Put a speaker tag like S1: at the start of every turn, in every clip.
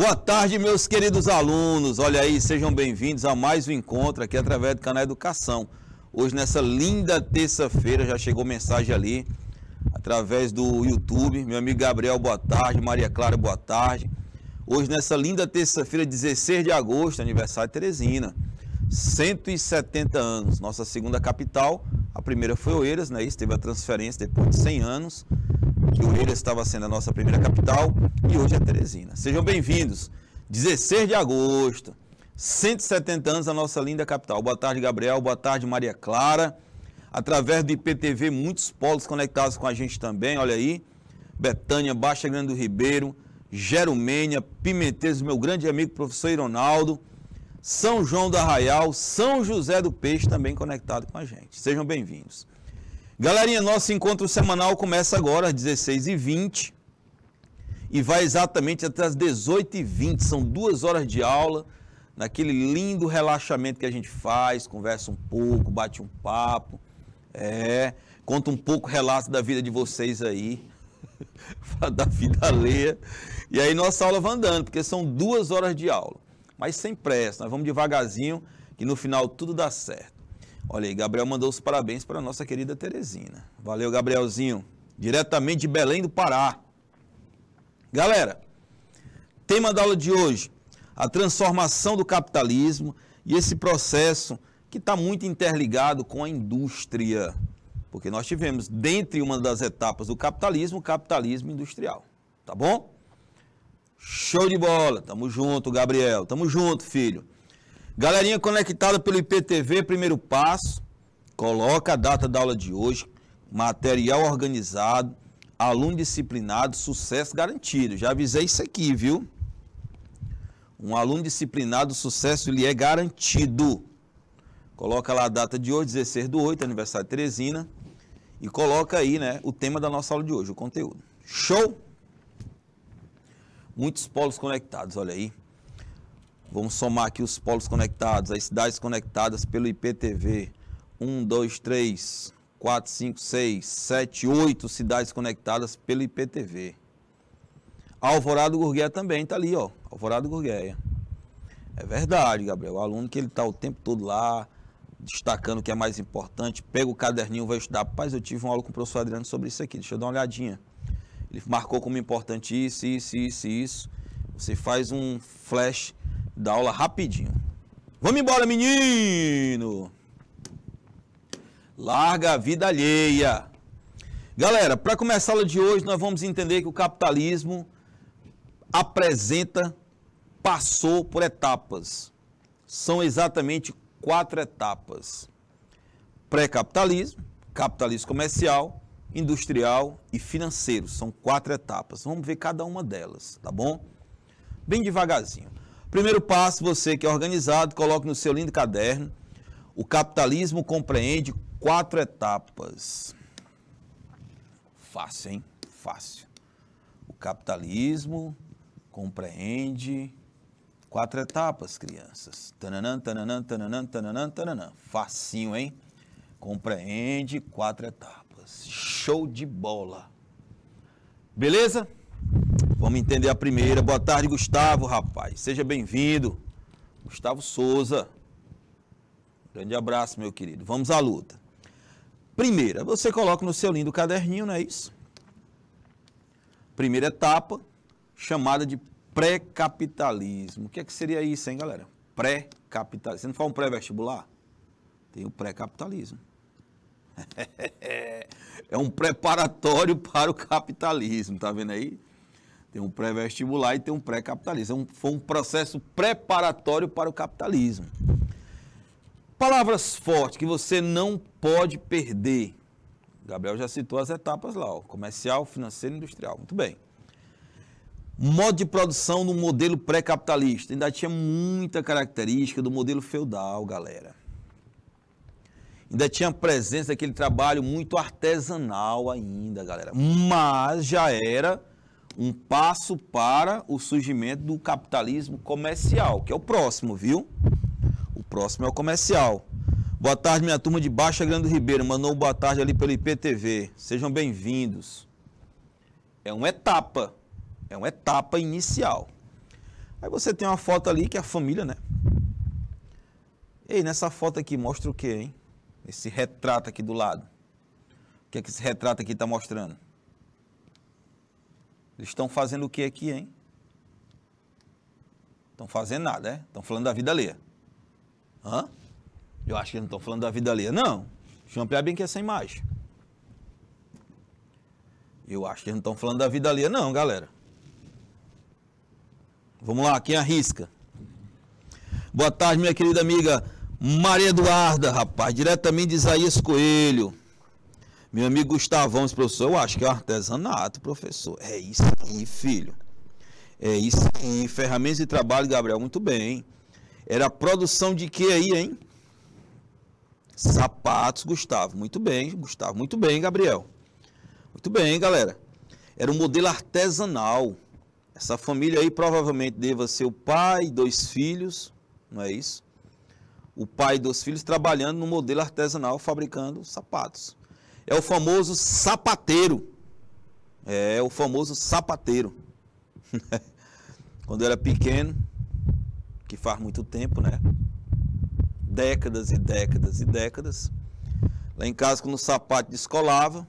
S1: Boa tarde, meus queridos alunos. Olha aí, sejam bem-vindos a mais um encontro aqui através do canal Educação. Hoje, nessa linda terça-feira, já chegou mensagem ali através do YouTube. Meu amigo Gabriel, boa tarde. Maria Clara, boa tarde. Hoje, nessa linda terça-feira, 16 de agosto, aniversário de Teresina. 170 anos, nossa segunda capital. A primeira foi Oeiras, né? Isso teve a transferência depois de 100 anos que o estava sendo a nossa primeira capital e hoje é Teresina. Sejam bem-vindos. 16 de agosto, 170 anos da nossa linda capital. Boa tarde, Gabriel. Boa tarde, Maria Clara. Através do IPTV, muitos polos conectados com a gente também. Olha aí. Betânia, Baixa Grande do Ribeiro, Jeromênia, Pimenteiros, meu grande amigo professor Ironaldo, São João do Arraial, São José do Peixe também conectado com a gente. Sejam bem-vindos. Galerinha, nosso encontro semanal começa agora às 16h20 e vai exatamente até as 18h20. São duas horas de aula, naquele lindo relaxamento que a gente faz, conversa um pouco, bate um papo, é, conta um pouco o relato da vida de vocês aí, da vida alheia. E aí nossa aula vai andando, porque são duas horas de aula. Mas sem pressa, nós vamos devagarzinho, que no final tudo dá certo. Olha aí, Gabriel mandou os parabéns para nossa querida Teresina. Valeu, Gabrielzinho. Diretamente de Belém do Pará. Galera, tema da aula de hoje: a transformação do capitalismo e esse processo que está muito interligado com a indústria. Porque nós tivemos, dentre uma das etapas do capitalismo, o capitalismo industrial. Tá bom? Show de bola. Tamo junto, Gabriel. Tamo junto, filho. Galerinha conectada pelo IPTV, primeiro passo, coloca a data da aula de hoje, material organizado, aluno disciplinado, sucesso garantido. Já avisei isso aqui, viu? Um aluno disciplinado, sucesso lhe é garantido. Coloca lá a data de hoje, 16 do 8, aniversário de Teresina, e coloca aí, né, o tema da nossa aula de hoje, o conteúdo. Show? Muitos polos conectados, olha aí. Vamos somar aqui os polos conectados, as cidades conectadas pelo IPTV. 1, 2, 3, 4, 5, 6, 7, 8 cidades conectadas pelo IPTV. Alvorado Gurgueia também está ali, ó. Alvorado Gurgueia. É verdade, Gabriel. O aluno que ele está o tempo todo lá, destacando o que é mais importante, pega o caderninho, vai estudar. Rapaz, eu tive uma aula com o professor Adriano sobre isso aqui, deixa eu dar uma olhadinha. Ele marcou como importante isso, isso, isso, isso. Você faz um flash da aula rapidinho. Vamos embora, menino! Larga a vida alheia! Galera, para começar a aula de hoje, nós vamos entender que o capitalismo apresenta, passou por etapas. São exatamente quatro etapas: pré-capitalismo, capitalismo comercial, industrial e financeiro. São quatro etapas. Vamos ver cada uma delas, tá bom? Bem devagarzinho. Primeiro passo, você que é organizado, coloque no seu lindo caderno. O capitalismo compreende quatro etapas. Fácil, hein? Fácil. O capitalismo compreende quatro etapas, crianças. Tananã, tananã, tananã, tananã, tananã. Facinho, hein? Compreende quatro etapas. Show de bola. Beleza? Vamos entender a primeira. Boa tarde, Gustavo, rapaz. Seja bem-vindo. Gustavo Souza. Grande abraço, meu querido. Vamos à luta. Primeira, você coloca no seu lindo caderninho, não é isso? Primeira etapa, chamada de pré-capitalismo. O que é que seria isso, hein, galera? Pré-capitalismo. Você não fala um pré-vestibular? Tem o pré-capitalismo. é um preparatório para o capitalismo, tá vendo aí? Tem um pré-vestibular e tem um pré-capitalismo. É foi um processo preparatório para o capitalismo. Palavras fortes que você não pode perder. Gabriel já citou as etapas lá: ó, comercial, financeiro e industrial. Muito bem. Modo de produção no modelo pré-capitalista. Ainda tinha muita característica do modelo feudal, galera. Ainda tinha presença daquele trabalho muito artesanal ainda, galera. Mas já era um passo para o surgimento do capitalismo comercial, que é o próximo, viu? O próximo é o comercial. Boa tarde, minha turma de Baixa Grande do Ribeiro. Mandou boa tarde ali pelo IPTV. Sejam bem-vindos. É uma etapa, é uma etapa inicial. Aí você tem uma foto ali que é a família, né? Ei, nessa foto aqui mostra o que, hein? Esse retrato aqui do lado. O que é que esse retrato aqui está mostrando? Eles estão fazendo o que aqui, hein? Estão fazendo nada, é? Estão falando da vida alheia. Hã? Eu acho que não estão falando da vida alheia, não. Deixa eu ampliar é bem que essa é imagem. Eu acho que não estão falando da vida alheia, não, galera. Vamos lá, quem arrisca? Boa tarde, minha querida amiga Maria Eduarda, rapaz, diretamente de Isaías Coelho. Meu amigo Gustavão disse, professor, eu acho que é um artesanato, professor. É isso aí, filho. É isso aí. Ferramentas de trabalho, Gabriel, muito bem. Era produção de que aí, hein? Sapatos, Gustavo. Muito bem, Gustavo. Muito bem, Gabriel. Muito bem, galera. Era um modelo artesanal. Essa família aí provavelmente deva ser o pai, dois filhos, não é isso? O pai e dois filhos trabalhando no modelo artesanal, fabricando sapatos. É o famoso sapateiro. É o famoso sapateiro. Quando eu era pequeno, que faz muito tempo, né? Décadas e décadas e décadas. Lá em casa, quando o sapato descolava,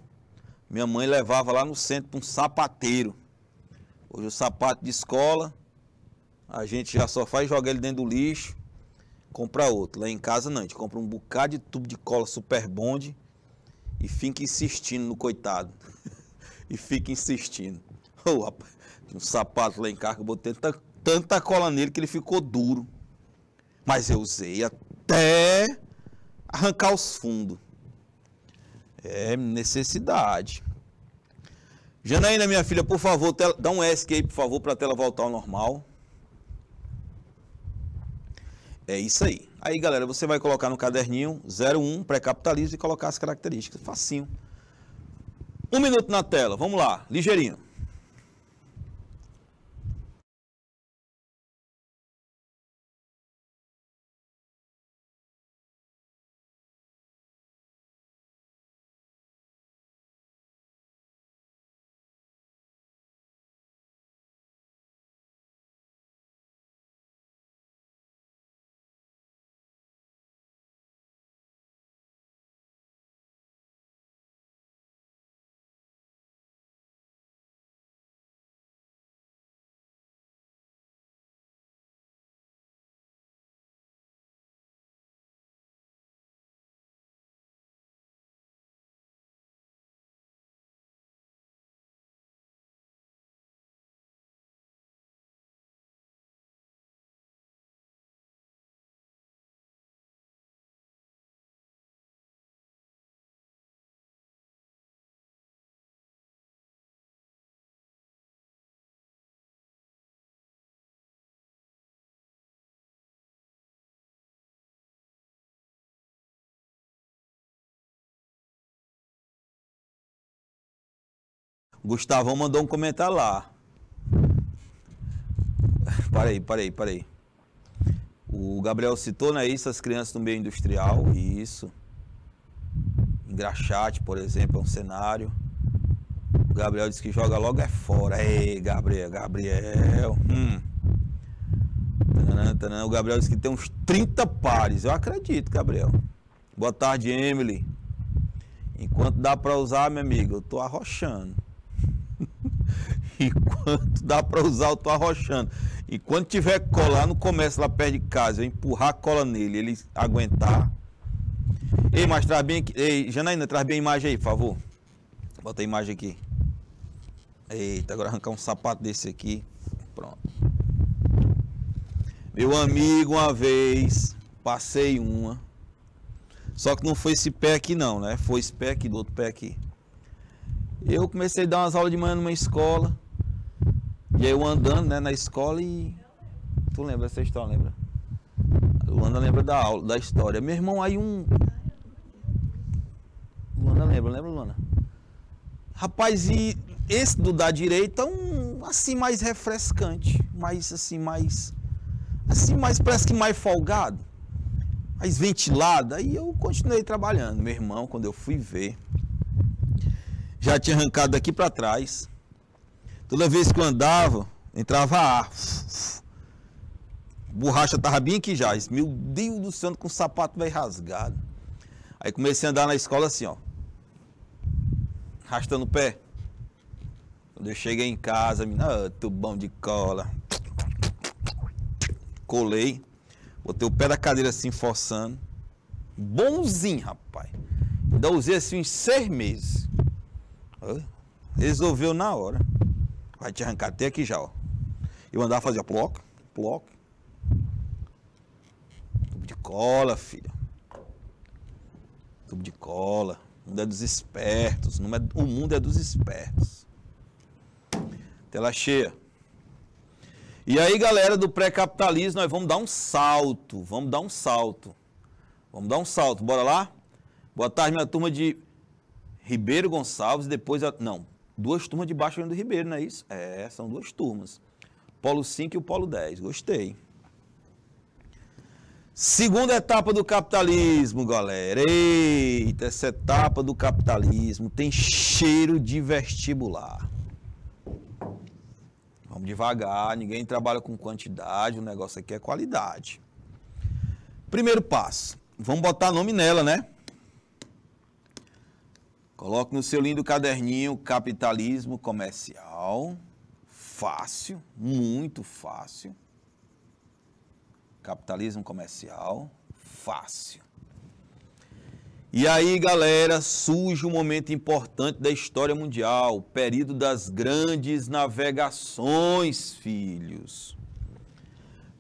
S1: minha mãe levava lá no centro um sapateiro. Hoje o sapato de escola, a gente já só faz jogar ele dentro do lixo, compra outro. Lá em casa não, a gente compra um bocado de tubo de cola super bonde e fica insistindo no coitado. e fica insistindo. Oh, rapaz, um sapato lá em casa que eu botei tanta, tanta cola nele que ele ficou duro. Mas eu usei até arrancar os fundos. É necessidade. Janaína, minha filha, por favor, tela, dá um ESC aí, por favor, para a tela voltar ao normal. É isso aí. Aí, galera, você vai colocar no caderninho 01, pré-capitalismo, e colocar as características. Facinho. Um minuto na tela, vamos lá, ligeirinho. Gustavão mandou um comentário lá. Parei, parei, parei. O Gabriel citou, né, isso, as crianças do meio industrial, isso. Engraxate, por exemplo, é um cenário. O Gabriel disse que joga logo é fora. Ei, Gabriel, Gabriel. Hum. O Gabriel disse que tem uns 30 pares. Eu acredito, Gabriel. Boa tarde, Emily. Enquanto dá para usar, meu amigo, eu tô arrochando. enquanto dá para usar, eu tô arrochando. E quando tiver lá no começo, lá perto de casa, eu empurrar a cola nele, ele aguentar. Ei, mas traz bem aqui. Ei, Janaína, traz bem a imagem aí, por favor. Bota a imagem aqui. Eita, agora arrancar um sapato desse aqui. Pronto. Meu amigo, uma vez, passei uma. Só que não foi esse pé aqui não, né? Foi esse pé aqui, do outro pé aqui. Eu comecei a dar umas aulas de manhã numa escola. E eu andando, né, na escola e. Tu lembra essa história, lembra? Luana lembra da aula, da história. Meu irmão, aí um. Luana lembra, lembra, Luana? Rapaz, e esse do da direita, um assim mais refrescante, mais assim, mais. Assim, mais parece que mais folgado, mais ventilado. Aí eu continuei trabalhando. Meu irmão, quando eu fui ver, já tinha arrancado daqui para trás. Toda vez que eu andava, entrava ar. A borracha tava bem aqui já. Meu Deus do céu, com o sapato vai rasgado. Aí comecei a andar na escola assim, ó. Arrastando o pé. Quando eu cheguei em casa, menina, ah, tubão de cola. Colei. Botei o pé da cadeira assim, forçando. Bonzinho, rapaz. Ainda usei assim uns seis meses. Resolveu na hora. Vai te arrancar até aqui já, ó. Eu andava fazer bloco, bloco. Tubo de cola, filho. Tubo de cola. O mundo é dos espertos. É, o mundo é dos espertos. Tela cheia. E aí, galera do pré-capitalismo, nós vamos dar um salto. Vamos dar um salto. Vamos dar um salto. Bora lá? Boa tarde, minha turma de Ribeiro Gonçalves. Depois. A... Não, Duas turmas de Baixo do Ribeiro, não é isso? É, são duas turmas. Polo 5 e o Polo 10. Gostei. Segunda etapa do capitalismo, galera. Eita, essa etapa do capitalismo tem cheiro de vestibular. Vamos devagar, ninguém trabalha com quantidade, o negócio aqui é qualidade. Primeiro passo, vamos botar nome nela, né? Coloque no seu lindo caderninho capitalismo comercial. Fácil, muito fácil. Capitalismo comercial, fácil. E aí, galera, surge um momento importante da história mundial, o período das grandes navegações, filhos.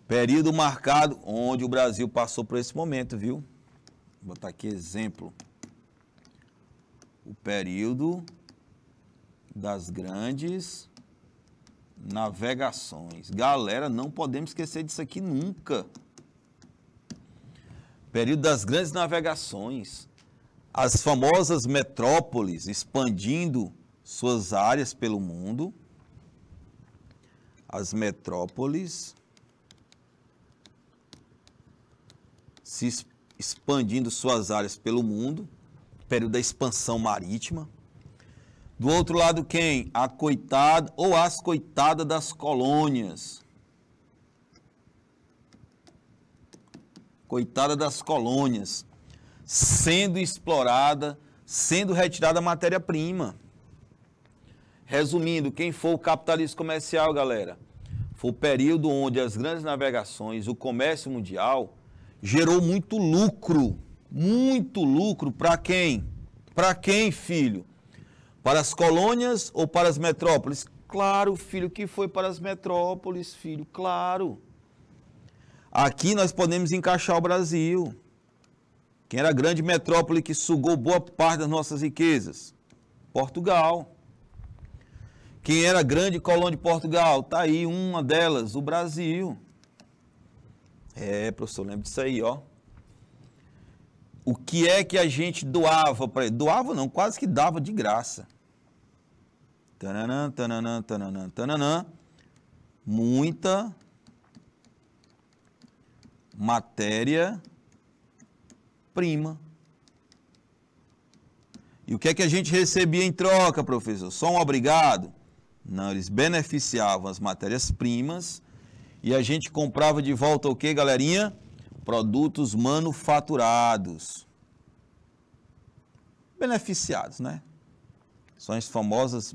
S1: Período marcado onde o Brasil passou por esse momento, viu? Vou botar aqui exemplo o período das grandes navegações. Galera, não podemos esquecer disso aqui nunca. Período das grandes navegações. As famosas metrópoles expandindo suas áreas pelo mundo. As metrópoles se expandindo suas áreas pelo mundo período da expansão marítima. Do outro lado, quem? A coitada ou as coitadas das colônias. Coitada das colônias. Sendo explorada, sendo retirada a matéria-prima. Resumindo, quem for o capitalismo comercial, galera, foi o período onde as grandes navegações, o comércio mundial, gerou muito lucro muito lucro para quem? Para quem, filho? Para as colônias ou para as metrópoles? Claro, filho, que foi para as metrópoles, filho, claro. Aqui nós podemos encaixar o Brasil, que era a grande metrópole que sugou boa parte das nossas riquezas. Portugal. Quem era a grande colônia de Portugal? Está aí uma delas, o Brasil. É, professor, lembra disso aí, ó o que é que a gente doava para ele? Doava não, quase que dava de graça. Tananã, tananã, tananã, tananã. Muita matéria prima. E o que é que a gente recebia em troca, professor? Só um obrigado? Não, eles beneficiavam as matérias-primas e a gente comprava de volta o que, galerinha? produtos manufaturados beneficiados, né? São as famosas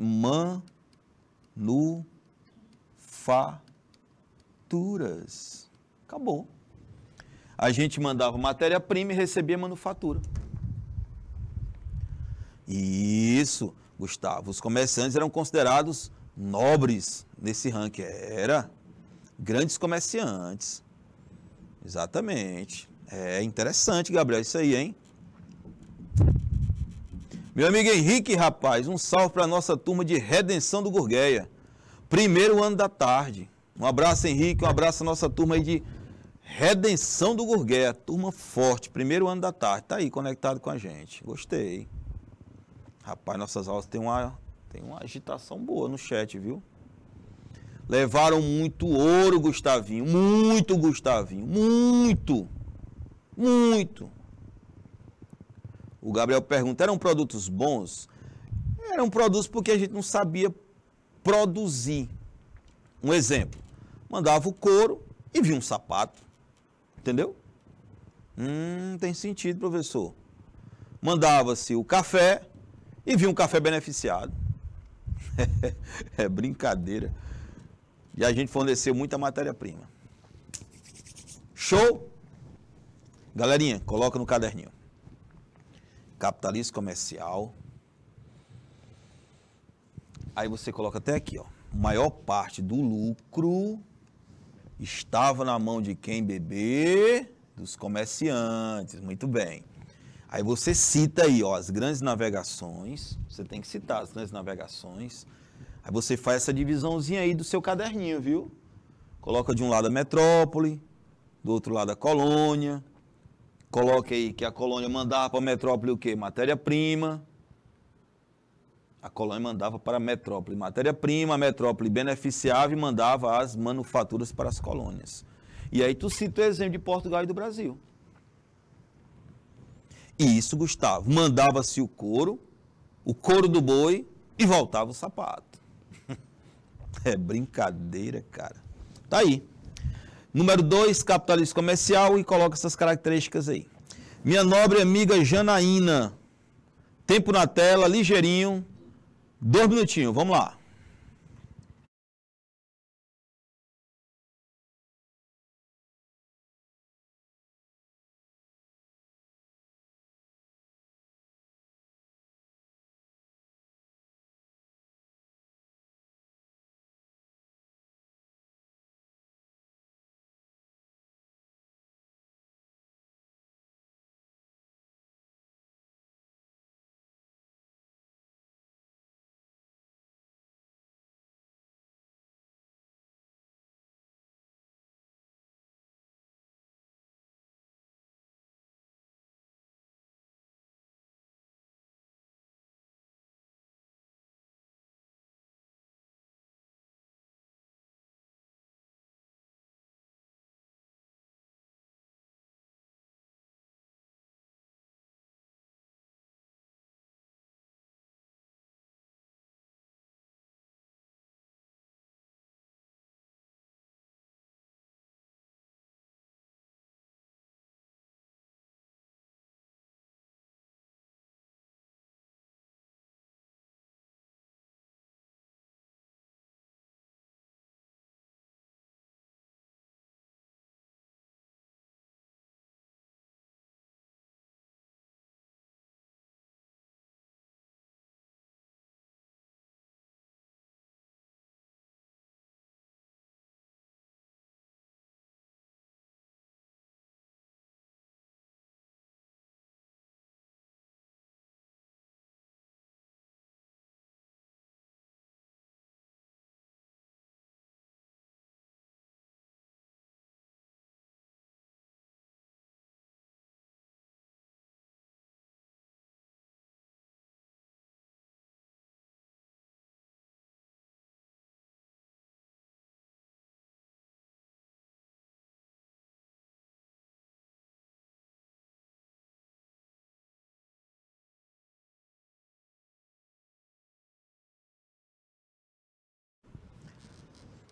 S1: manufaturas. Acabou. A gente mandava matéria-prima e recebia manufatura. Isso, Gustavo. Os comerciantes eram considerados nobres nesse ranking. Era. Grandes comerciantes. Exatamente. É interessante, Gabriel, isso aí, hein? Meu amigo Henrique, rapaz, um salve para nossa turma de Redenção do Gurgueia. Primeiro ano da tarde. Um abraço, Henrique, um abraço à nossa turma aí de Redenção do Gurgueia. Turma forte, primeiro ano da tarde. Tá aí conectado com a gente. Gostei. Rapaz, nossas aulas têm uma, tem uma agitação boa no chat, viu? Levaram muito ouro, Gustavinho. Muito, Gustavinho. Muito. Muito. O Gabriel pergunta: eram produtos bons? Eram produtos porque a gente não sabia produzir. Um exemplo: mandava o couro e via um sapato. Entendeu? Hum, tem sentido, professor. Mandava-se o café e via um café beneficiado. é brincadeira. E a gente forneceu muita matéria-prima. Show? Galerinha, coloca no caderninho. Capitalismo comercial. Aí você coloca até aqui, ó. Maior parte do lucro estava na mão de quem beber? Dos comerciantes. Muito bem. Aí você cita aí, ó, as grandes navegações. Você tem que citar as grandes navegações Aí você faz essa divisãozinha aí do seu caderninho, viu? Coloca de um lado a metrópole, do outro lado a colônia. Coloca aí que a colônia mandava para a metrópole o quê? Matéria-prima. A colônia mandava para a metrópole matéria-prima, a metrópole beneficiava e mandava as manufaturas para as colônias. E aí tu cita o exemplo de Portugal e do Brasil. E isso, Gustavo, mandava-se o couro, o couro do boi e voltava o sapato. É brincadeira, cara. Tá aí. Número 2, capitalismo comercial e coloca essas características aí. Minha nobre amiga Janaína. Tempo na tela, ligeirinho. Dois minutinhos, vamos lá.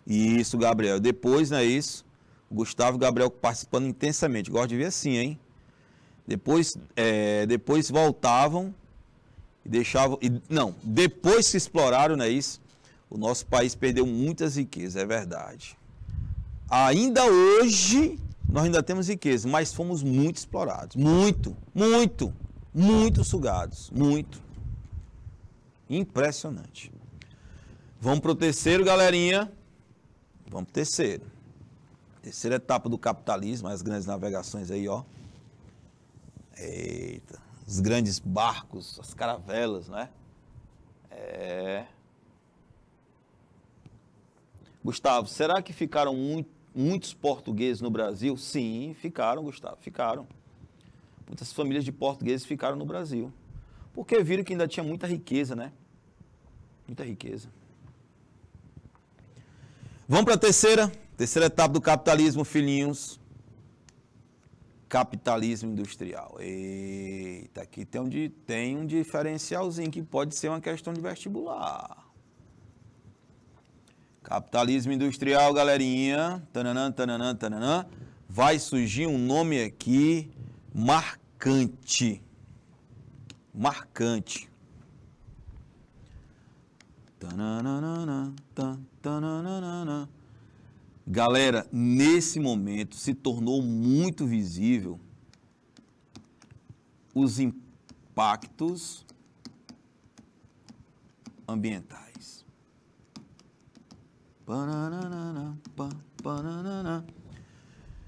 S1: Isso, Gabriel. Depois, não é isso? Gustavo Gabriel participando intensamente. Gosto de ver assim, hein? Depois, é, depois voltavam e deixavam. E, não, depois que exploraram, não é isso? O nosso país perdeu muitas riquezas, é verdade. Ainda hoje, nós ainda temos riqueza, mas fomos muito explorados. Muito, muito, muito sugados. Muito. Impressionante. Vamos o terceiro, galerinha. Vamos para o terceiro. Terceira etapa do capitalismo, as grandes navegações aí, ó. Eita, os grandes barcos, as caravelas, né? É. Gustavo, será que ficaram muito, muitos portugueses no Brasil? Sim, ficaram, Gustavo, ficaram. Muitas famílias de portugueses ficaram no Brasil. Porque viram que ainda tinha muita riqueza, né? Muita riqueza. Vamos para a terceira, terceira etapa do capitalismo, filhinhos. Capitalismo industrial. Eita, aqui tem um, tem um diferencialzinho que pode ser uma questão de vestibular. Capitalismo industrial, galerinha. Tananã, tananã, tananã. Vai surgir um nome aqui marcante. Marcante. Tananana, tan. Galera, nesse momento se tornou muito visível os impactos ambientais.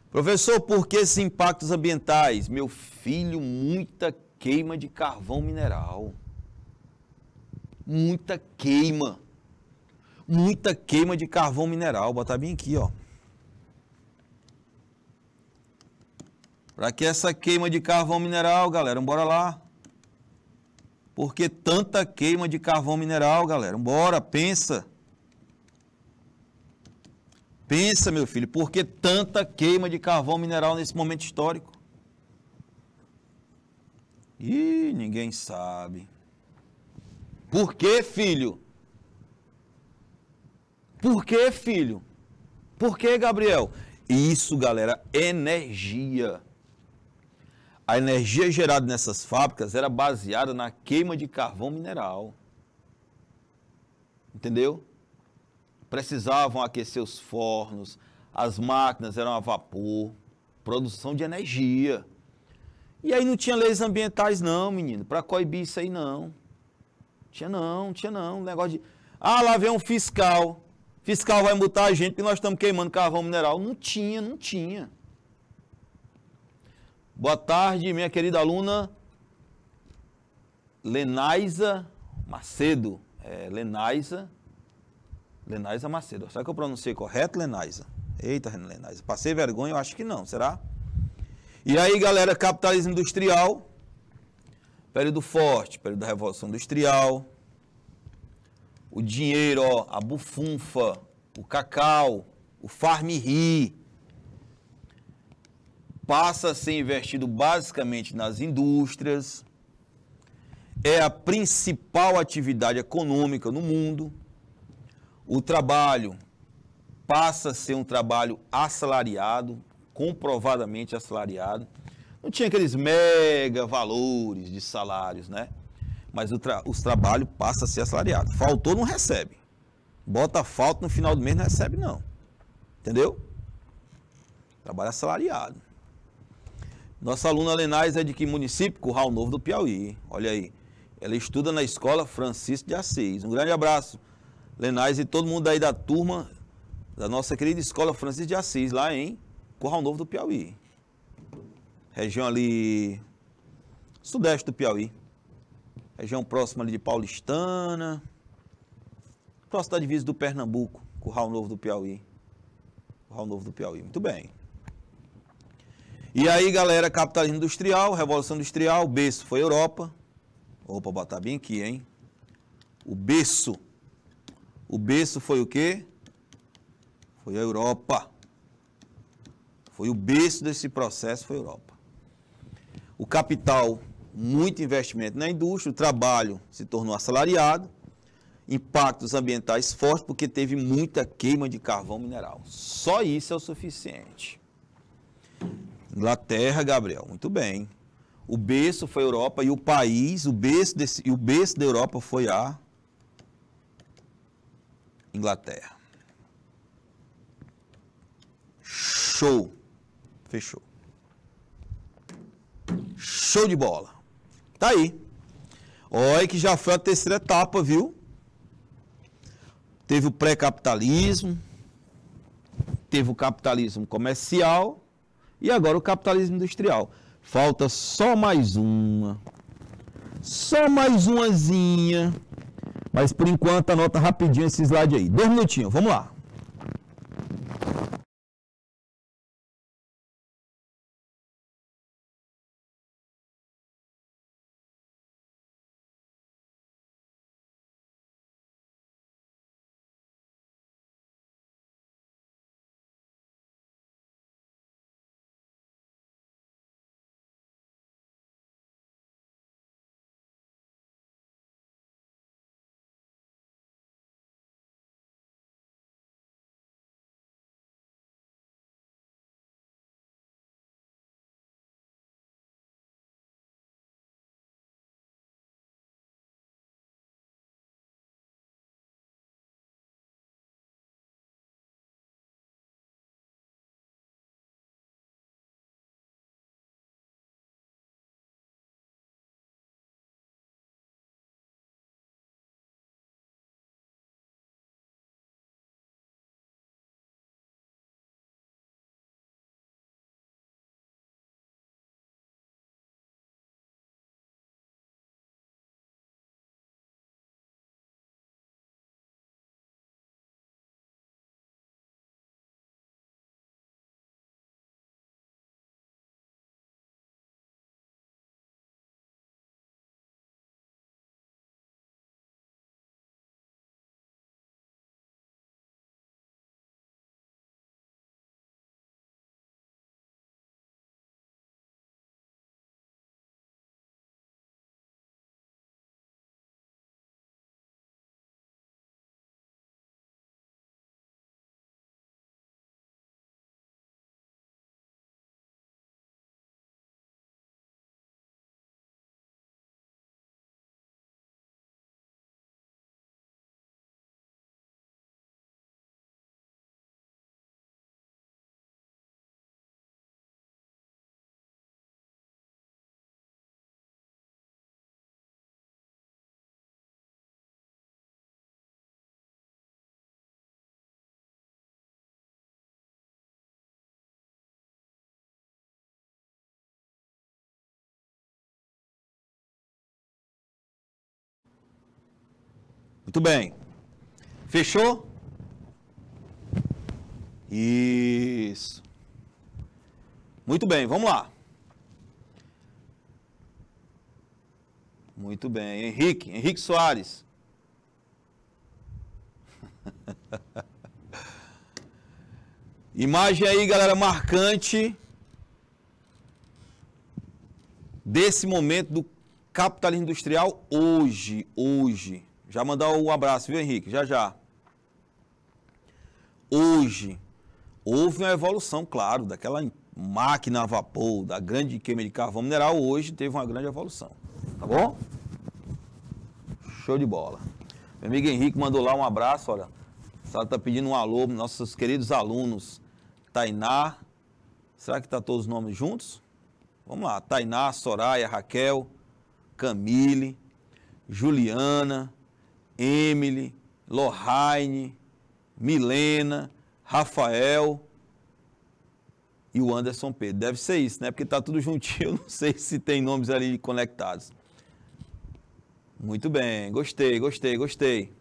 S1: Professor, por que esses impactos ambientais? Meu filho, muita queima de carvão mineral. Muita queima muita queima de carvão mineral. Vou botar bem aqui, ó. Para que essa queima de carvão mineral, galera, bora lá. Porque tanta queima de carvão mineral, galera, bora, pensa. Pensa, meu filho, por que tanta queima de carvão mineral nesse momento histórico? Ih, ninguém sabe. Por que, filho? Por que, filho? Por que, Gabriel? Isso, galera, energia. A energia gerada nessas fábricas era baseada na queima de carvão mineral. Entendeu? Precisavam aquecer os fornos, as máquinas eram a vapor, produção de energia. E aí não tinha leis ambientais, não, menino, para coibir isso aí, não. Tinha não, tinha não. Negócio de. Ah, lá vem um fiscal fiscal vai multar a gente porque nós estamos queimando carvão mineral. Não tinha, não tinha. Boa tarde, minha querida aluna Lenaisa Macedo. É, Lenaisa Macedo. Será que eu pronunciei correto, Lenaisa? Eita, Lenaisa. Passei vergonha? Eu acho que não, será? E aí, galera, capitalismo industrial, período forte, período da Revolução Industrial, o dinheiro, ó, a bufunfa, o cacau, o farm-ri, passa a ser investido basicamente nas indústrias, é a principal atividade econômica no mundo. O trabalho passa a ser um trabalho assalariado, comprovadamente assalariado. Não tinha aqueles mega valores de salários, né? mas o, tra os trabalho passa a ser assalariado. Faltou, não recebe. Bota falta no final do mês, não recebe, não. Entendeu? Trabalho assalariado. Nossa aluna Lenais é de que município? Curral Novo do Piauí. Olha aí. Ela estuda na escola Francisco de Assis. Um grande abraço, Lenais, e todo mundo aí da turma da nossa querida escola Francisco de Assis, lá em Curral Novo do Piauí. Região ali. Sudeste do Piauí região próxima ali de Paulistana, próximo da divisa do Pernambuco, Curral Novo do Piauí. Curral Novo do Piauí, muito bem. E aí, galera, capitalismo industrial, revolução industrial, berço foi Europa. Opa, botar bem aqui, hein? O berço. O berço foi o quê? Foi a Europa. Foi o berço desse processo, foi a Europa. O capital muito investimento na indústria, o trabalho se tornou assalariado, impactos ambientais fortes, porque teve muita queima de carvão mineral. Só isso é o suficiente. Inglaterra, Gabriel, muito bem. O berço foi a Europa e o país, o berço, desse, o berço da Europa foi a Inglaterra. Show. Fechou. Show de bola. Tá aí. Olha que já foi a terceira etapa, viu? Teve o pré-capitalismo, teve o capitalismo comercial e agora o capitalismo industrial. Falta só mais uma. Só mais umazinha. Mas por enquanto anota rapidinho esse slide aí. Dois minutinhos, vamos lá. Muito bem. Fechou? Isso. Muito bem, vamos lá. Muito bem. Henrique, Henrique Soares. Imagem aí, galera, marcante desse momento do capitalismo industrial hoje, hoje. Já mandar um abraço, viu, Henrique? Já já. Hoje, houve uma evolução, claro, daquela máquina a vapor, da grande queima de carvão mineral, hoje teve uma grande evolução. Tá bom? Show de bola. Meu amigo Henrique mandou lá um abraço, olha. Só está pedindo um alô, nossos queridos alunos. Tainá. Será que tá todos os nomes juntos? Vamos lá. Tainá, Soraya, Raquel, Camille, Juliana, Emily, Lorraine, Milena, Rafael e o Anderson Pedro. Deve ser isso, né? Porque está tudo juntinho, eu não sei se tem nomes ali conectados. Muito bem, gostei, gostei, gostei.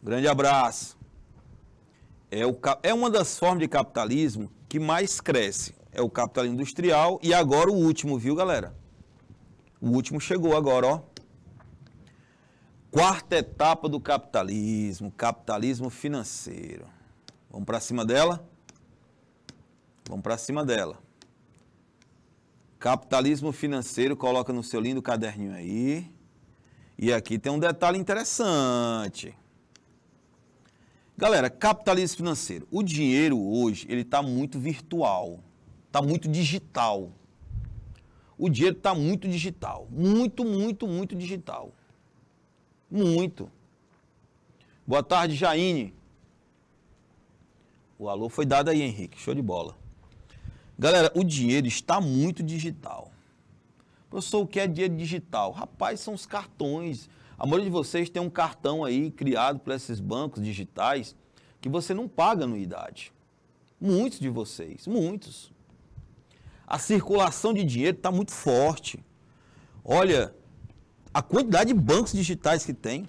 S1: Grande abraço. É, o, é uma das formas de capitalismo que mais cresce. É o capital industrial e agora o último, viu, galera? O último chegou agora, ó. Quarta etapa do capitalismo, capitalismo financeiro. Vamos para cima dela? Vamos para cima dela. Capitalismo financeiro, coloca no seu lindo caderninho aí. E aqui tem um detalhe interessante. Galera, capitalismo financeiro. O dinheiro hoje, ele está muito virtual, está muito digital. O dinheiro está muito digital, muito, muito, muito digital. Muito. Boa tarde, Jaine. O alô foi dado aí, Henrique. Show de bola. Galera, o dinheiro está muito digital. Professor, o que é dinheiro digital? Rapaz, são os cartões. A maioria de vocês tem um cartão aí criado por esses bancos digitais que você não paga anuidade. Muitos de vocês, muitos. A circulação de dinheiro está muito forte. Olha, a quantidade de bancos digitais que tem.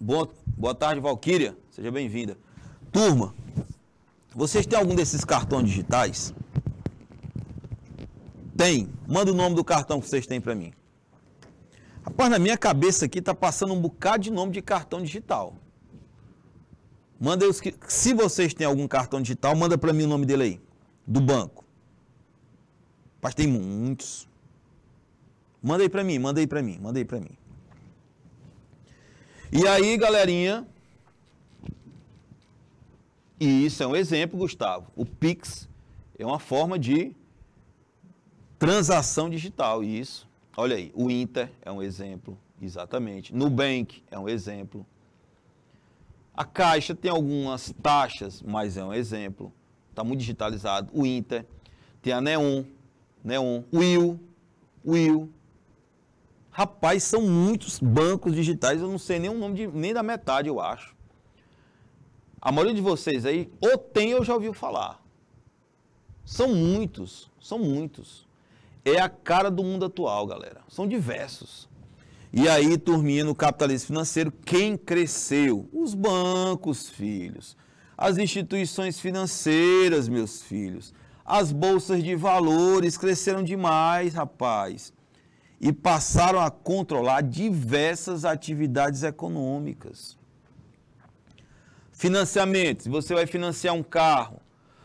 S1: Boa, boa tarde, Valquíria. Seja bem-vinda. Turma, vocês têm algum desses cartões digitais? Tem. Manda o nome do cartão que vocês têm para mim. Rapaz, na minha cabeça aqui tá passando um bocado de nome de cartão digital. Manda os que, se vocês têm algum cartão digital, manda para mim o nome dele aí, do banco. Mas tem muitos. Manda aí para mim, manda aí para mim, manda aí para mim. E aí, galerinha, e isso é um exemplo, Gustavo. O Pix é uma forma de transação digital, isso. Olha aí, o Inter é um exemplo, exatamente. Nubank é um exemplo. A Caixa tem algumas taxas, mas é um exemplo. Está muito digitalizado. O Inter tem a Neon, Neon, Will, Will, Rapaz, são muitos bancos digitais, eu não sei nem o nome de, nem da metade, eu acho. A maioria de vocês aí, ou tem ou já ouviu falar. São muitos, são muitos. É a cara do mundo atual, galera. São diversos. E aí, turminha, no capitalismo financeiro, quem cresceu? Os bancos, filhos. As instituições financeiras, meus filhos. As bolsas de valores cresceram demais, rapaz e passaram a controlar diversas atividades econômicas. Financiamento: se você vai financiar um carro,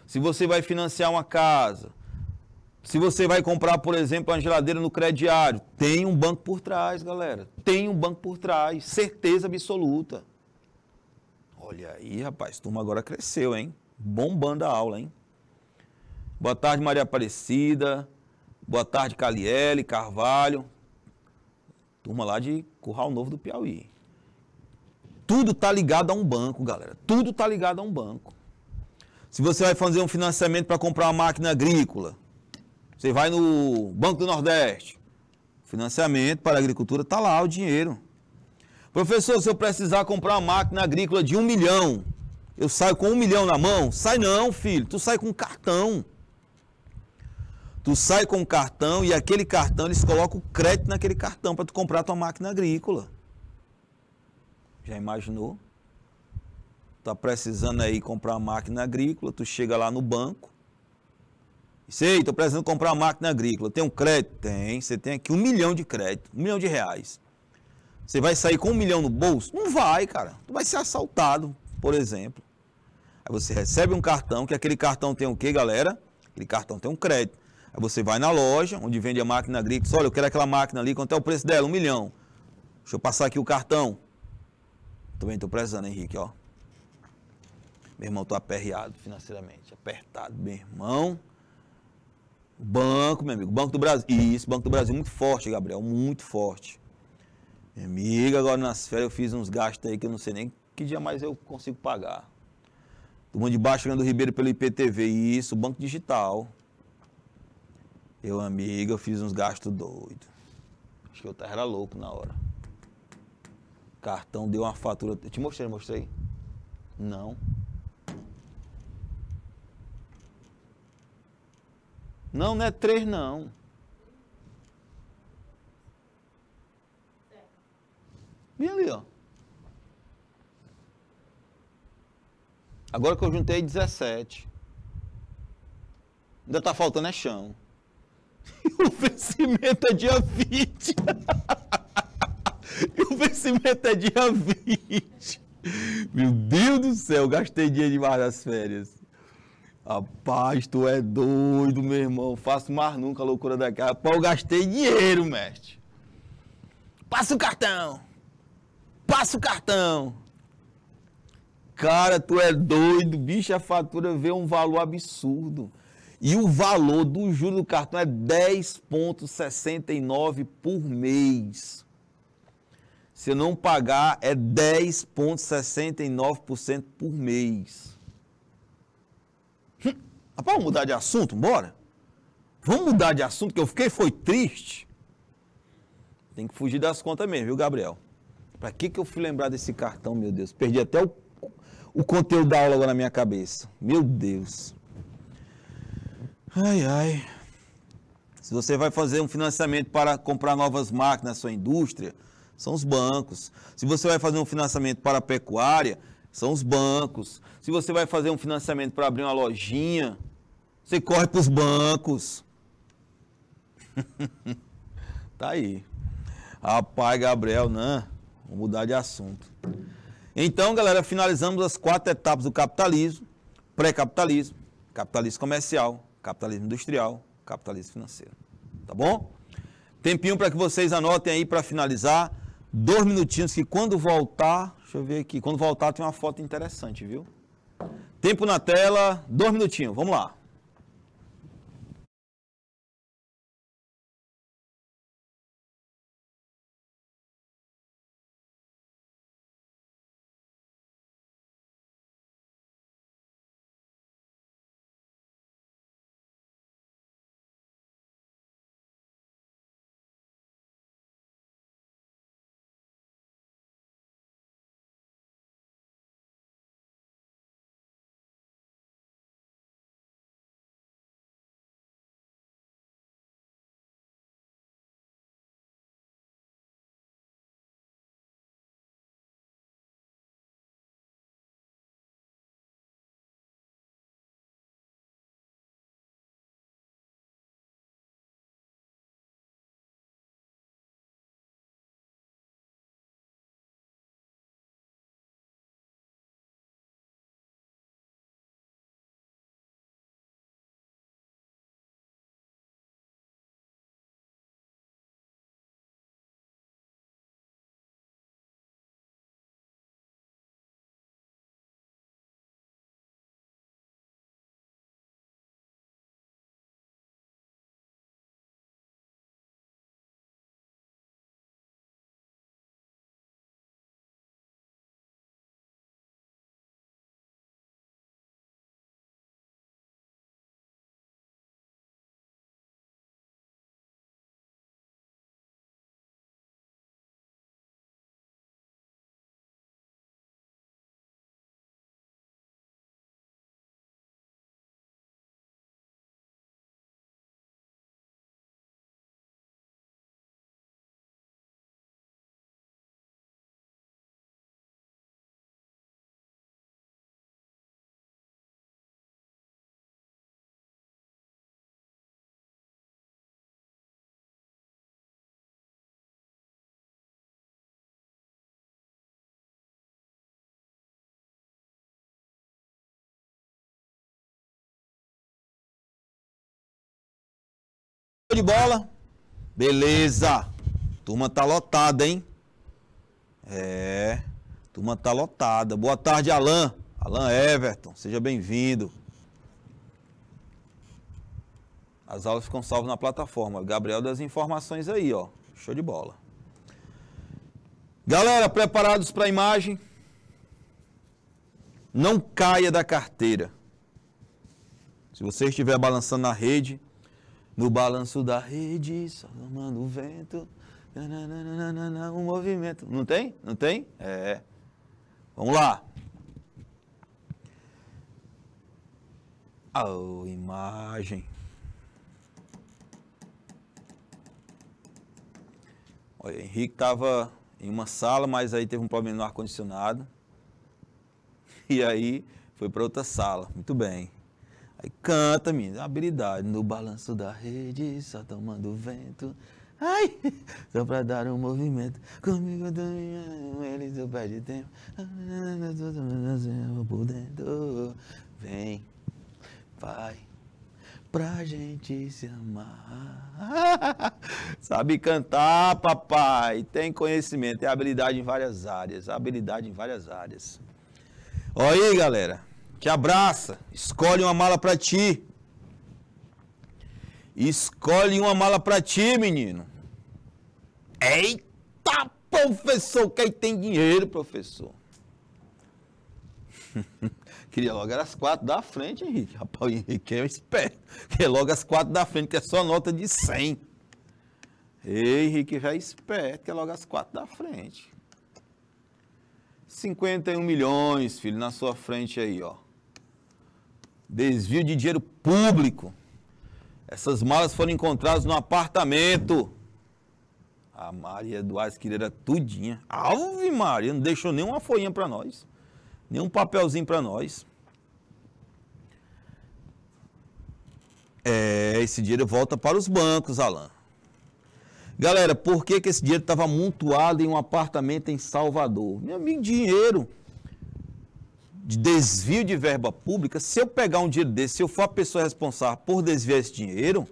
S1: se você vai financiar uma casa, se você vai comprar, por exemplo, uma geladeira no crediário, tem um banco por trás, galera. Tem um banco por trás, certeza absoluta. Olha aí, rapaz, turma agora cresceu, hein? Bombando a aula, hein? Boa tarde, Maria Aparecida. Boa tarde, Caliele, Carvalho. Turma lá de Curral Novo do Piauí. Tudo tá ligado a um banco, galera. Tudo tá ligado a um banco. Se você vai fazer um financiamento para comprar uma máquina agrícola, você vai no Banco do Nordeste. Financiamento para a agricultura, tá lá o dinheiro. Professor, se eu precisar comprar uma máquina agrícola de um milhão, eu saio com um milhão na mão? Sai não, filho. Tu sai com um cartão. Tu sai com o cartão e aquele cartão, eles colocam crédito naquele cartão para tu comprar tua máquina agrícola. Já imaginou? Tá precisando aí comprar máquina agrícola, tu chega lá no banco. Sei, tô precisando comprar máquina agrícola. Tem um crédito? Tem. Você tem aqui um milhão de crédito, um milhão de reais. Você vai sair com um milhão no bolso? Não vai, cara. Tu vai ser assaltado, por exemplo. Aí você recebe um cartão, que aquele cartão tem o quê, galera? Aquele cartão tem um crédito. Você vai na loja, onde vende a máquina agrícola, diz, olha, eu quero aquela máquina ali, quanto é o preço dela? Um milhão. Deixa eu passar aqui o cartão. Também estou precisando, Henrique, ó. Meu irmão, estou aperreado financeiramente, apertado. Meu irmão, banco, meu amigo, Banco do Brasil. Isso, Banco do Brasil, muito forte, Gabriel, muito forte. Minha amiga, agora nas férias eu fiz uns gastos aí que eu não sei nem que dia mais eu consigo pagar. Turma de baixo, Fernando Ribeiro pelo IPTV, isso, Banco Digital. Eu, amigo, eu fiz uns gastos doidos. Acho que eu tava era louco na hora. Cartão deu uma fatura. Eu te mostrei, mostrei? Não. Não, não é três, não. Vem ali, ó. Agora que eu juntei 17. Ainda tá faltando é chão. o vencimento é dia 20. e o vencimento é dia 20. Meu Deus do céu, gastei dia demais das férias. Rapaz, tu é doido, meu irmão. Faço mais nunca a loucura da cara. Pô, eu gastei dinheiro, mestre. Passa o cartão. Passa o cartão. Cara, tu é doido. Bicho, a fatura vê um valor absurdo. E o valor do juro do cartão é 10,69 por mês. Se eu não pagar, é 10,69% por mês. Hum, rapaz, vamos mudar de assunto? Bora? Vamos mudar de assunto, que eu fiquei foi triste. Tem que fugir das contas mesmo, viu, Gabriel? Para que, que eu fui lembrar desse cartão, meu Deus? Perdi até o, o conteúdo da aula agora na minha cabeça. Meu Deus. Ai, ai. Se você vai fazer um financiamento para comprar novas máquinas na sua indústria, são os bancos. Se você vai fazer um financiamento para a pecuária, são os bancos. Se você vai fazer um financiamento para abrir uma lojinha, você corre para os bancos. tá aí. Rapaz, Gabriel, né? Vamos mudar de assunto. Então, galera, finalizamos as quatro etapas do capitalismo: pré-capitalismo, capitalismo comercial, capitalismo industrial, capitalismo financeiro. Tá bom? Tempinho para que vocês anotem aí para finalizar. Dois minutinhos que quando voltar, deixa eu ver aqui, quando voltar tem uma foto interessante, viu? Tempo na tela, dois minutinhos, vamos lá. de bola? Beleza. Turma tá lotada, hein? É. Turma tá lotada. Boa tarde, Alan. Alan Everton, seja bem-vindo. As aulas ficam salvas na plataforma. Gabriel das informações aí, ó. Show de bola. Galera, preparados para a imagem? Não caia da carteira. Se você estiver balançando na rede, no balanço da rede, só tomando o vento. Nananana, um movimento. Não tem? Não tem? É. Vamos lá. A oh, imagem. Olha, Henrique estava em uma sala, mas aí teve um problema no ar-condicionado. E aí foi para outra sala. Muito bem. Canta, minha habilidade. No balanço da rede, só tomando vento. Ai, só pra dar um movimento. Comigo também, eles não perde tempo. Vem, vai, pra gente se amar. Sabe cantar, papai. Tem conhecimento, tem é habilidade em várias áreas. Habilidade em várias áreas. Olha aí, galera te abraça, escolhe uma mala para ti. Escolhe uma mala para ti, menino. Eita, professor, quem tem dinheiro, professor? Queria logo às quatro da frente, Henrique. Rapaz, o Henrique é esperto. Queria logo às quatro da frente, que é só nota de 100. Ei, Henrique já é esperto, que é logo às quatro da frente. 51 milhões, filho, na sua frente aí, ó desvio de dinheiro público. Essas malas foram encontradas no apartamento. A Maria Eduardo era tudinha. Alve Maria, não deixou nenhuma folhinha para nós. Nenhum papelzinho para nós. É, esse dinheiro volta para os bancos, Alain. Galera, por que, que esse dinheiro estava amontoado em um apartamento em Salvador? Meu amigo, dinheiro de desvio de verba pública, se eu pegar um dinheiro desse, se eu for a pessoa responsável por desviar esse dinheiro,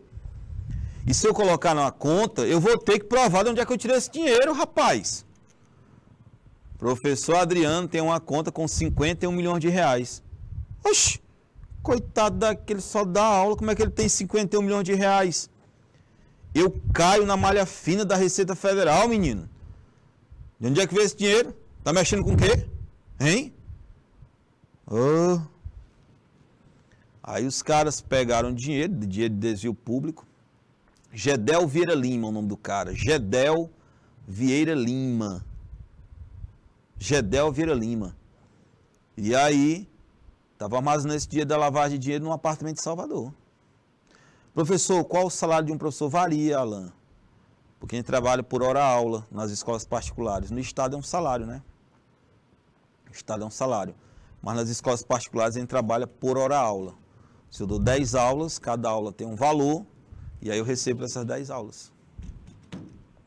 S1: e se eu colocar na conta, eu vou ter que provar de onde é que eu tirei esse dinheiro, rapaz. Professor Adriano tem uma conta com 51 milhões de reais. Oxi, coitado daquele só dá aula, como é que ele tem 51 milhões de reais? Eu caio na malha fina da Receita Federal, menino. De onde é que veio esse dinheiro? Tá mexendo com o quê? Hein? Oh. Aí os caras pegaram dinheiro, dinheiro de desvio público. Gedel Vieira Lima, é o nome do cara. Gedel Vieira Lima. Gedel Vieira Lima. E aí, estava mais nesse dia da lavagem de dinheiro num apartamento de Salvador. Professor, qual o salário de um professor? Varia, Alain. Porque a gente trabalha por hora aula nas escolas particulares. No Estado é um salário, né? O Estado é um salário mas nas escolas particulares a gente trabalha por hora-aula. Se eu dou 10 aulas, cada aula tem um valor, e aí eu recebo essas 10 aulas.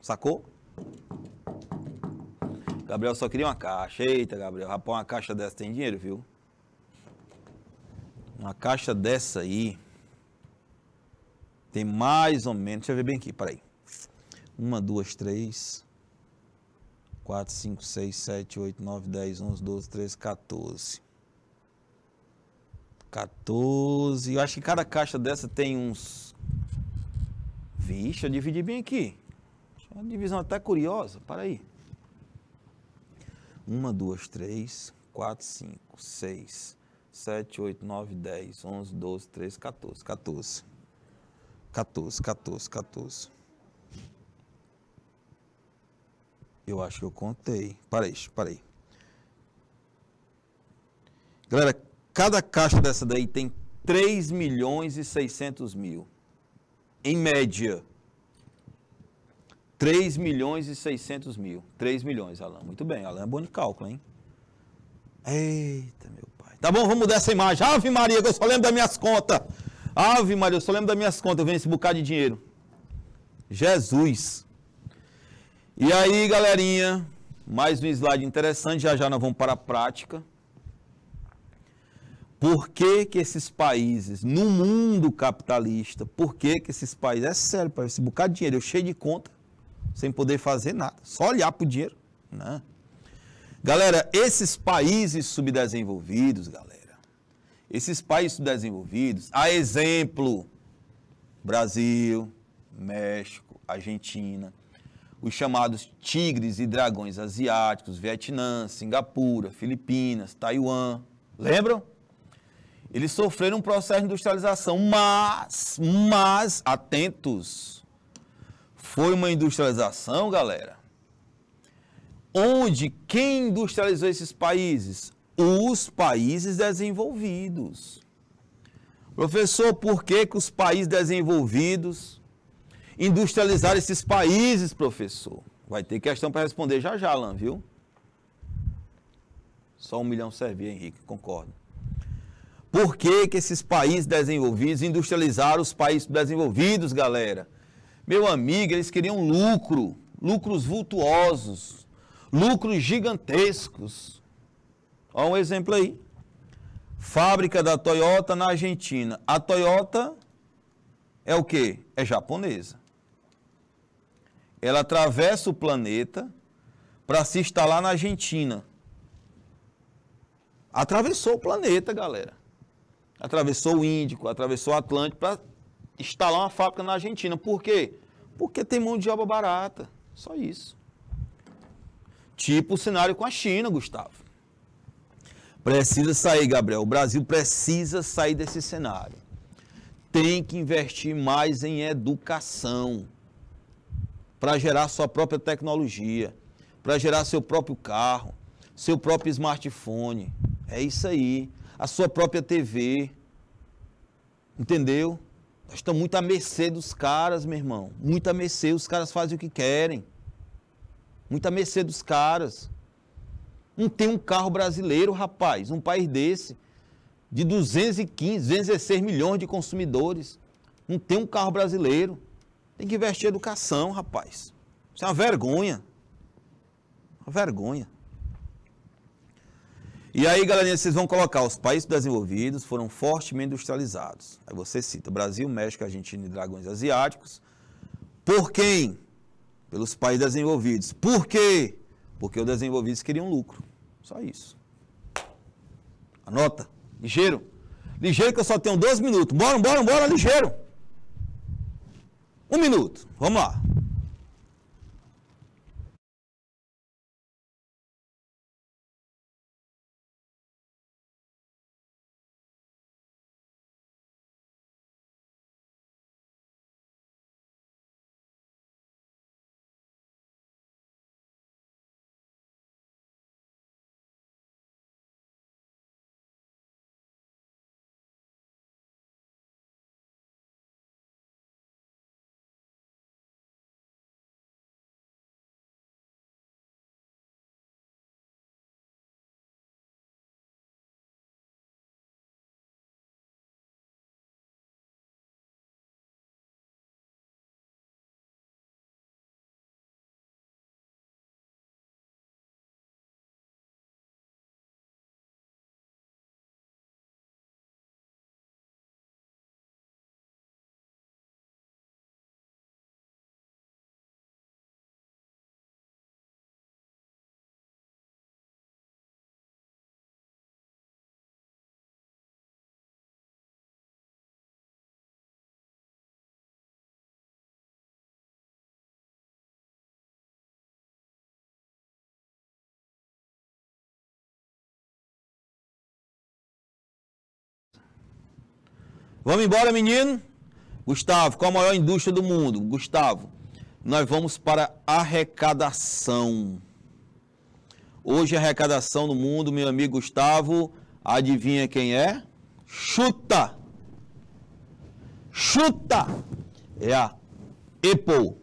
S1: Sacou? Gabriel só queria uma caixa. Eita, Gabriel, rapaz, uma caixa dessa tem dinheiro, viu? Uma caixa dessa aí tem mais ou menos. Deixa eu ver bem aqui, peraí. Uma, duas, três. 4, 5, 6, 7, 8, 9, 10, 11, 12, 13, 14. 14. Eu acho que cada caixa dessa tem uns. Vixe, eu dividi bem aqui. É uma divisão até curiosa. Para aí. Uma, duas, três, quatro, cinco, seis, sete, oito, nove, dez, onze, doze, três 14. 14. 14, 14, 14. Eu acho que eu contei. Parei, parei. Galera, Cada caixa dessa daí tem 3 milhões e 600 mil. Em média. 3 milhões e 600 mil. 3 milhões, Alain. Muito bem, Alain é bom de cálculo, hein? Eita, meu pai. Tá bom, vamos mudar essa imagem. Ave Maria, que eu só lembro das minhas contas. Ave Maria, eu só lembro das minhas contas. Eu venho esse bocado de dinheiro. Jesus. E aí, galerinha, mais um slide interessante. Já já nós vamos para a prática. Por que, que esses países, no mundo capitalista, por que, que esses países, é sério, para esse bocado de dinheiro, eu cheio de conta, sem poder fazer nada, só olhar para o dinheiro, né? Galera, esses países subdesenvolvidos, galera, esses países subdesenvolvidos, a exemplo, Brasil, México, Argentina, os chamados tigres e dragões asiáticos, Vietnã, Singapura, Filipinas, Taiwan, lembram? Eles sofreram um processo de industrialização, mas, mas, atentos, foi uma industrialização, galera, onde quem industrializou esses países? Os países desenvolvidos. Professor, por que, que os países desenvolvidos industrializaram esses países, professor? Vai ter questão para responder já já, Alan, viu? Só um milhão servia, Henrique, concordo. Por que, que esses países desenvolvidos industrializaram os países desenvolvidos, galera? Meu amigo, eles queriam lucro, lucros vultuosos, lucros gigantescos. Olha um exemplo aí. Fábrica da Toyota na Argentina. A Toyota é o quê? É japonesa. Ela atravessa o planeta para se instalar na Argentina. Atravessou o planeta, galera atravessou o Índico, atravessou o Atlântico para instalar uma fábrica na Argentina. Por quê? Porque tem mão de obra barata. Só isso. Tipo o cenário com a China, Gustavo. Precisa sair, Gabriel. O Brasil precisa sair desse cenário. Tem que investir mais em educação para gerar sua própria tecnologia, para gerar seu próprio carro, seu próprio smartphone. É isso aí a sua própria TV. Entendeu? Nós estamos muito à mercê dos caras, meu irmão. Muito à mercê, os caras fazem o que querem. Muito à mercê dos caras. Não tem um carro brasileiro, rapaz, um país desse, de 215, 216 milhões de consumidores. Não tem um carro brasileiro. Tem que investir em educação, rapaz. Isso é uma vergonha. Uma vergonha. E aí, galerinha, vocês vão colocar os países desenvolvidos foram fortemente industrializados. Aí você cita Brasil, México, Argentina e dragões asiáticos. Por quem? Pelos países desenvolvidos. Por quê? Porque os desenvolvidos queriam lucro. Só isso. Anota. Ligeiro. Ligeiro que eu só tenho dois minutos. Bora, bora, bora, ligeiro. Um minuto. Vamos lá. Vamos embora, menino? Gustavo, qual a maior indústria do mundo? Gustavo, nós vamos para arrecadação. Hoje arrecadação no mundo, meu amigo Gustavo, adivinha quem é? Chuta! Chuta! É a Apple.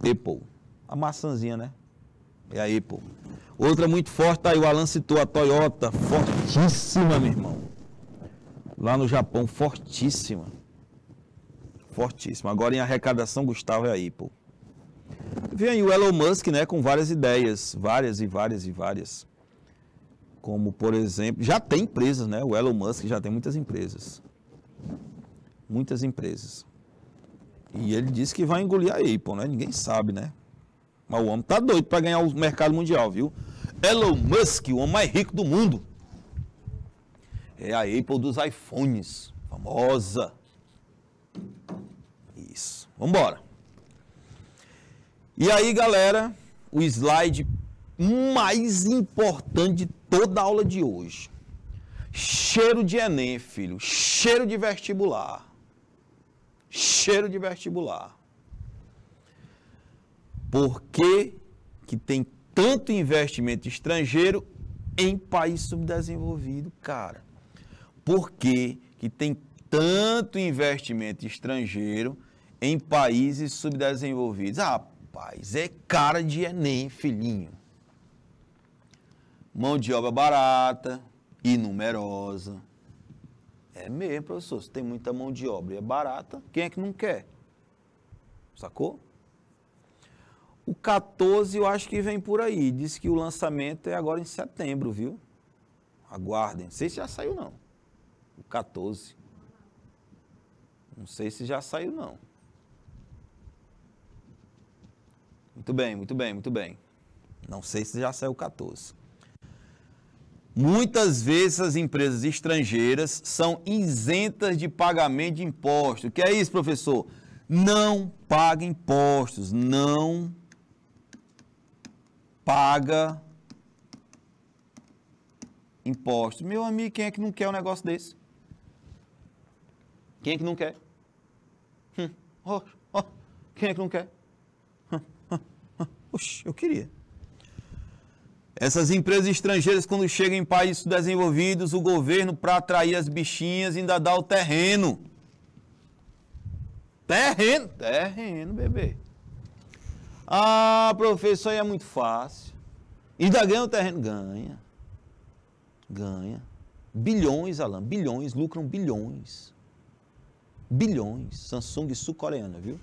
S1: Apple. A maçãzinha, né? É a Apple. Outra muito forte, tá aí o Alan citou a Toyota, fortíssima, meu irmão lá no Japão, fortíssima. Fortíssima. Agora em arrecadação, Gustavo é aí, pô. Vem aí o Elon Musk, né, com várias ideias, várias e várias e várias. Como, por exemplo, já tem empresas, né? O Elon Musk já tem muitas empresas. Muitas empresas. E ele disse que vai engolir a Apple, né? Ninguém sabe, né? Mas o homem tá doido para ganhar o mercado mundial, viu? Elon Musk, o homem mais rico do mundo. É a Apple dos iPhones, famosa. Isso, vamos embora. E aí, galera, o slide mais importante de toda a aula de hoje. Cheiro de Enem, filho. Cheiro de vestibular. Cheiro de vestibular. Por que, que tem tanto investimento estrangeiro em país subdesenvolvido, cara? por que, que tem tanto investimento estrangeiro em países subdesenvolvidos? Ah, rapaz, é cara de Enem, filhinho. Mão de obra barata e numerosa. É mesmo, professor, se tem muita mão de obra e é barata, quem é que não quer? Sacou? O 14 eu acho que vem por aí. Diz que o lançamento é agora em setembro, viu? Aguardem. Não sei se já saiu, não. 14. Não sei se já saiu, não. Muito bem, muito bem, muito bem. Não sei se já saiu 14. Muitas vezes as empresas estrangeiras são isentas de pagamento de impostos. O que é isso, professor? Não paga impostos, não paga impostos. Meu amigo, quem é que não quer um negócio desse? Quem é que não quer? Hum. Oh, oh. Quem é que não quer? Hum. hum, hum. Oxe, eu queria. Essas empresas estrangeiras, quando chegam em países desenvolvidos, o governo, para atrair as bichinhas, ainda dá o terreno. Terreno? Terreno, bebê. Ah, professor, é muito fácil. Ainda ganha o terreno? Ganha. Ganha. Bilhões, Alain, bilhões, lucram bilhões bilhões. Samsung sul-coreana, viu?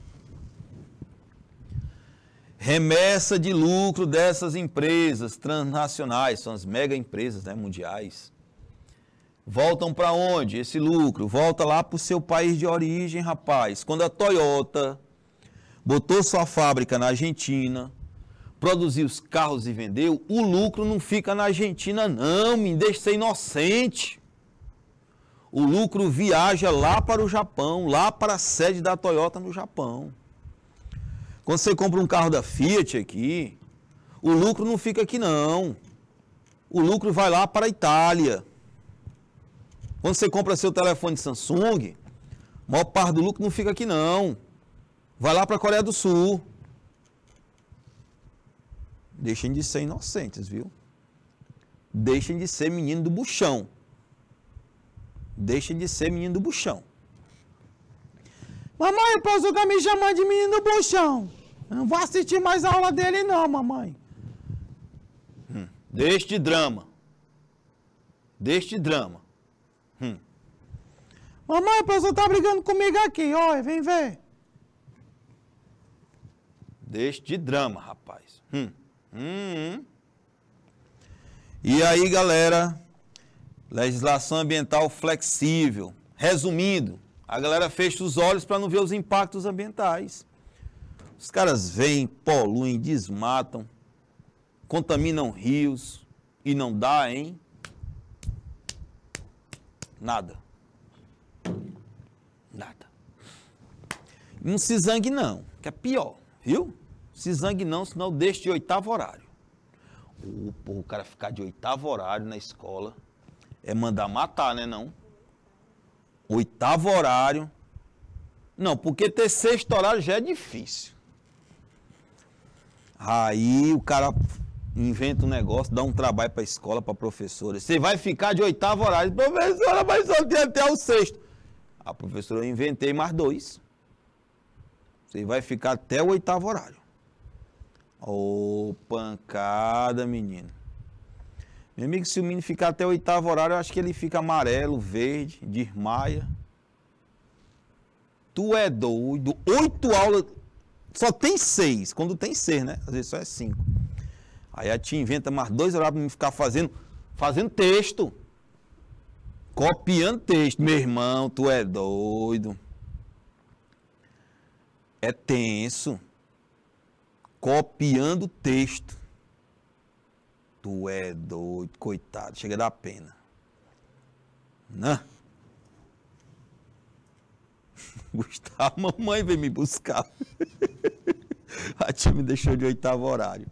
S1: Remessa de lucro dessas empresas transnacionais, são as mega empresas né, mundiais. Voltam para onde esse lucro? Volta lá para o seu país de origem, rapaz. Quando a Toyota botou sua fábrica na Argentina, produziu os carros e vendeu, o lucro não fica na Argentina, não, me deixa ser inocente o lucro viaja lá para o Japão, lá para a sede da Toyota no Japão. Quando você compra um carro da Fiat aqui, o lucro não fica aqui não. O lucro vai lá para a Itália. Quando você compra seu telefone Samsung, a maior parte do lucro não fica aqui não. Vai lá para a Coreia do Sul. Deixem de ser inocentes, viu? Deixem de ser menino do buchão deixa de ser menino do buchão. Mamãe, o professor tá me chamando de menino do buchão. Eu não vou assistir mais a aula dele não, mamãe. Hum. Deste drama. Deste drama. Hum. Mamãe, o pessoal tá brigando comigo aqui, olha, vem ver. Deste drama, rapaz. Hum. Hum, hum. E aí, galera, legislação ambiental flexível. Resumindo, a galera fecha os olhos para não ver os impactos ambientais. Os caras vêm, poluem, desmatam, contaminam rios e não dá, hein? Nada. Nada. Não se zangue não, que é pior, viu? Se zangue não, senão deixa de oitavo horário. O, o cara ficar de oitavo horário na escola é mandar matar, né? Não. Oitavo horário. Não, porque ter sexto horário já é difícil. Aí o cara inventa um negócio, dá um trabalho para a escola, para a professora. Você vai ficar de oitavo horário. Professora, mas só tem até o sexto. A professora, eu inventei mais dois. Você vai ficar até o oitavo horário. Ô, oh, pancada, menino. Meu amigo, se o menino ficar até o oitavo horário, eu acho que ele fica amarelo, verde, desmaia. Tu é doido. Oito aulas. Só tem seis. Quando tem seis, né? Às vezes só é cinco. Aí a tia inventa mais dois horários pra me ficar fazendo, fazendo texto. Copiando texto. Meu irmão, tu é doido. É tenso. Copiando texto. Tu é doido, coitado, chega da pena. Né? Gustavo, mamãe veio me buscar. a tia me deixou de oitavo horário.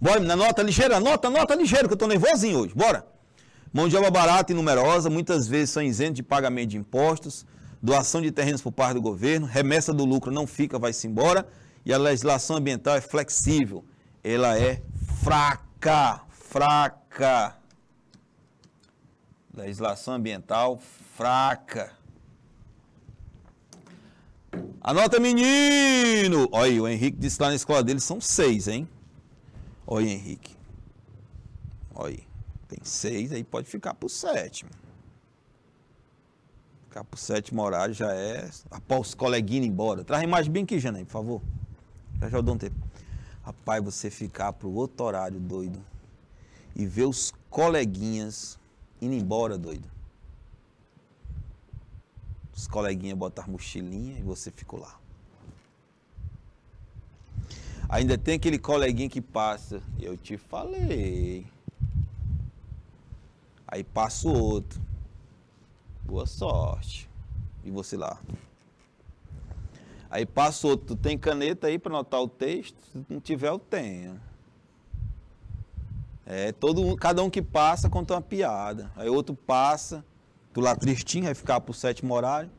S1: Bora, na nota ligeira, nota nota ligeiro, que eu tô nervosinho hoje. Bora. Mão de obra barata e numerosa, muitas vezes são isentos de pagamento de impostos, doação de terrenos por parte do governo, remessa do lucro não fica, vai-se embora, e a legislação ambiental é flexível. Ela é fraca fraca. Legislação ambiental fraca. Anota, menino! Olha aí, o Henrique disse lá na escola dele são seis, hein? Olha aí, Henrique. Olha aí. Tem seis, aí pode ficar pro sétimo. Ficar pro sétimo horário já é. Após os coleguinhas embora. Traz a imagem bem aqui, Janaí, por favor. Já já eu dou um tempo. Rapaz, você ficar pro outro horário, doido e ver os coleguinhas indo embora, doido. Os coleguinhas botar mochilinha e você ficou lá. Ainda tem aquele coleguinha que passa, eu te falei. Aí passa o outro. Boa sorte. E você lá. Aí passa outro, tu tem caneta aí para anotar o texto? Se não tiver, eu tenho. É, todo, cada um que passa conta uma piada. Aí outro passa, tu lá tristinho, vai ficar pro sétimo horário.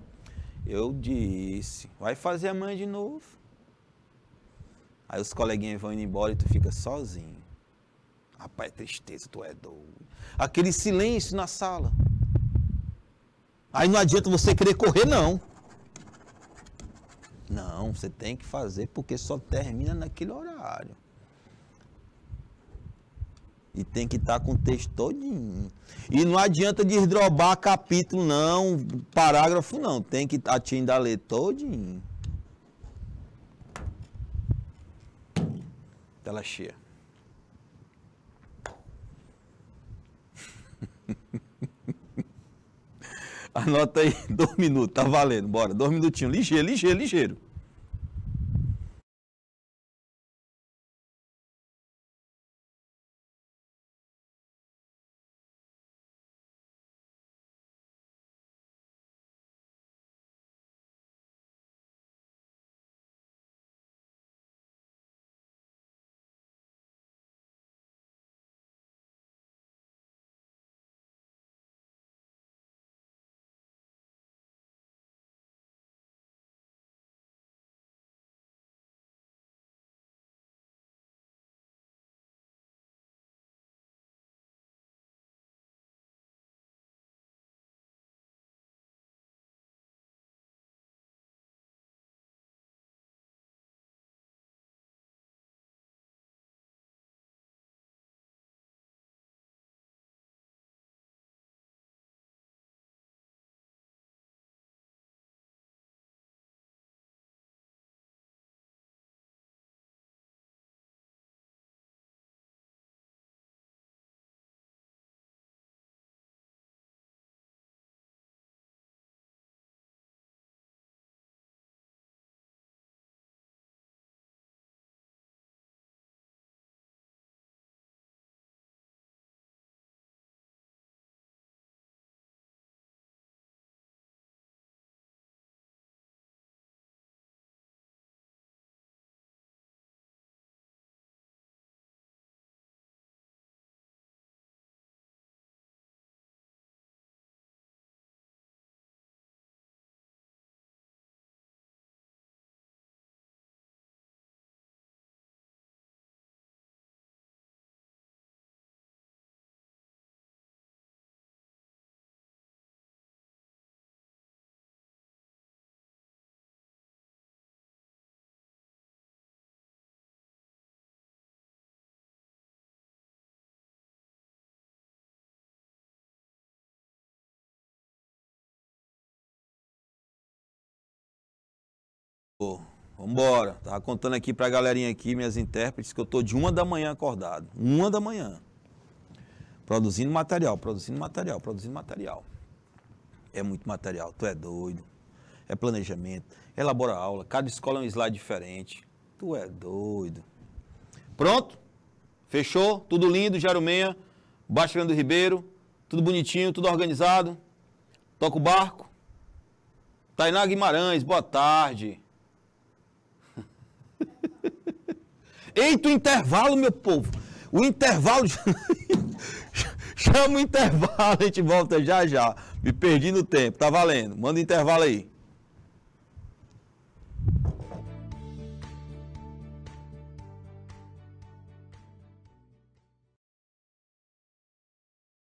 S1: Eu disse, vai fazer amanhã de novo. Aí os coleguinhas vão indo embora e tu fica sozinho. Rapaz, tristeza, tu é doido. Aquele silêncio na sala. Aí não adianta você querer correr, não. Não, você tem que fazer porque só termina naquele horário. E tem que estar tá com o texto todinho. E não adianta desdrobar capítulo, não, parágrafo, não. Tem que a Tim da ler todinho. Tela cheia. Anota aí, dois minutos, tá valendo, bora. Dois minutinhos, ligeiro, ligeiro, ligeiro. Vamos embora. Tava contando aqui pra galerinha aqui, minhas intérpretes, que eu tô de uma da manhã acordado. Uma da manhã. Produzindo material, produzindo material, produzindo material. É muito material, tu é doido. É planejamento, elabora aula, cada escola é um slide diferente. Tu é doido. Pronto? Fechou? Tudo lindo, Jarumenha, Baixo Grande do Ribeiro, tudo bonitinho, tudo organizado. Toca o barco. Tainá Guimarães, boa tarde. Eita, o intervalo, meu povo. O intervalo. Chama o intervalo, a gente volta já já. Me perdi no tempo, tá valendo. Manda o intervalo aí.